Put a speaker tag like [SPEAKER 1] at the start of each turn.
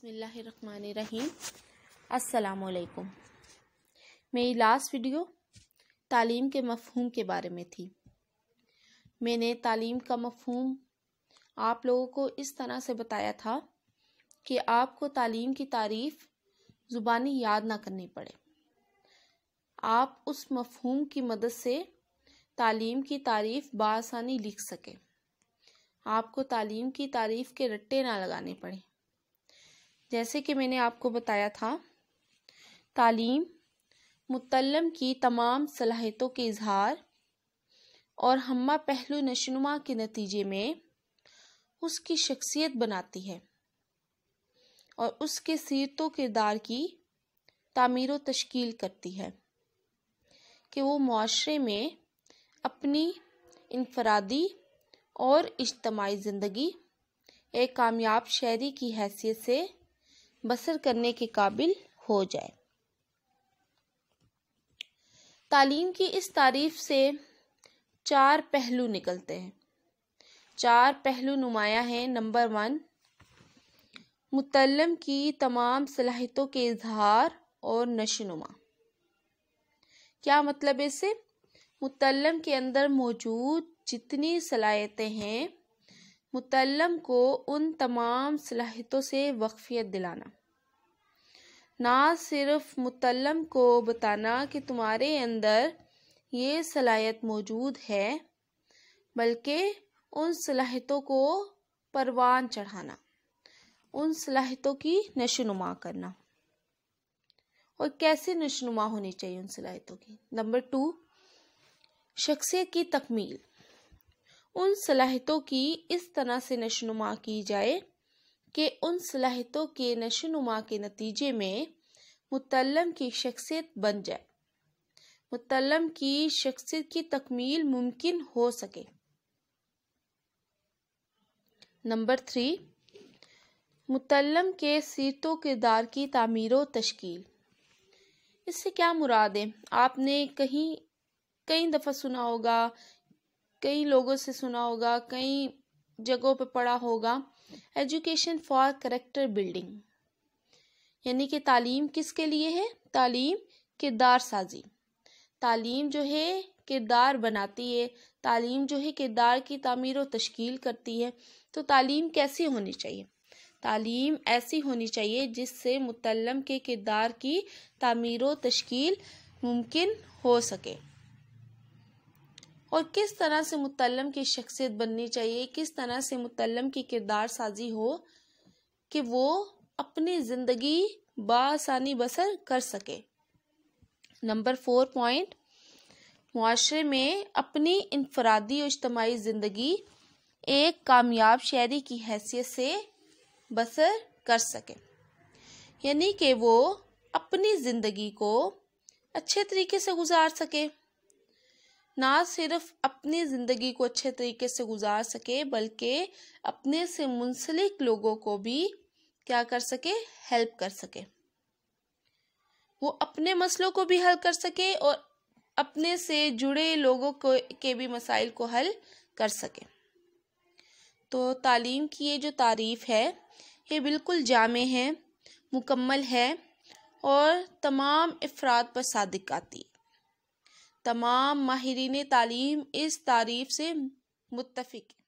[SPEAKER 1] बिसमीम असलकुम मेरी लास्ट वीडियो तालीम के मफहम के बारे में थी मैंने तालीम का मफहम आप लोगों को इस तरह से बताया था कि आपको तालीम की तारीफ़ ज़ुबानी याद ना करनी पड़े आप उस मफहम की मदद से तालीम की तारीफ़ बासानी लिख सकें आपको तालीम की तारीफ़ के रट्टे ना लगाने पड़े जैसे कि मैंने आपको बताया था तालीम मुतलम की तमाम सलाहितों के इजहार और हम्मा पहलू नशनुमा के नतीजे में उसकी शख्सियत बनाती है और उसके सीरतों किरदार की व तश्कील करती है कि वो माशरे में अपनी इनफरादी और इज्तमाही ज़िंदगी एक कामयाब शहरी की हैसियत से बसर करने के काबिल हो जाए तालीम की इस तारीफ से चार पहलू निकलते हैं चार पहलू नुमाया हैं नंबर वन मुतलम की तमाम सलाहितों के इजहार और नशनुमा क्या मतलब इसे मुतलम के अंदर मौजूद जितनी सलाहियतें हैं मुतलम को उन तमाम सलाहितों से वक्फियत दिलाना ना सिर्फ मुतलम को बताना कि तुम्हारे अंदर ये सलाहियत मौजूद है बल्कि उन सलाहितों को परवान चढ़ाना उन सलाहितों की नशोनुमा करना और कैसे नशोनुमा होनी चाहिए उन सलाहितों की नंबर टू शख्सियत की तकमील उन सलाहितों की इस तरह से नशोनुमा की जाए कि उन सलाहितों के नशोनुमा के नतीजे में मुतलम की शख्सियत बन जाए मुतलम की शख्सियत की तकमील मुमकिन हो सके नंबर थ्री मुतलम के सीरत किरदार की तमीर तश्कील इससे क्या मुराद है आपने कहीं कई दफ़ा सुना होगा कई लोगों से सुना होगा कई जगहों पर पढ़ा होगा एजुकेशन फॉर करेक्टर बिल्डिंग यानी कि तालीम किसके लिए है तालीम किरदार साजी तालीम जो है किरदार बनाती है तालीम जो है किरदार की तमीर व तश्कील करती है तो तालीम कैसी होनी चाहिए तालीम ऐसी होनी चाहिए जिससे मुतलम के किरदार की तमीर व तश्कील मुमकिन हो सके और किस तरह से मुतलम की शख्सियत बननी चाहिए किस तरह से मुतलम की किरदार साजी हो कि वो अपनी ज़िंदगी बासानी बसर कर सके नंबर फोर पॉइंट मुआरे में अपनी इनफरादी और इज्तमाही ज़िंदगी एक कामयाब शहरी की हैसियत से बसर कर सके यानी कि वो अपनी ज़िंदगी को अच्छे तरीके से गुजार सके ना सिर्फ अपनी ज़िंदगी को अच्छे तरीके से गुजार सके बल्कि अपने से मुंसलिक लोगों को भी क्या कर सके हेल्प कर सके वो अपने मसलों को भी हल कर सके और अपने से जुड़े लोगों को के भी मसाइल को हल कर सके तो तालीम की ये जो तारीफ़ है ये बिल्कुल जामे है मुकम्मल है और तमाम अफराद पर सादिक आती है तमाम माहरीन तालीम इस तारीफ से मुतफिक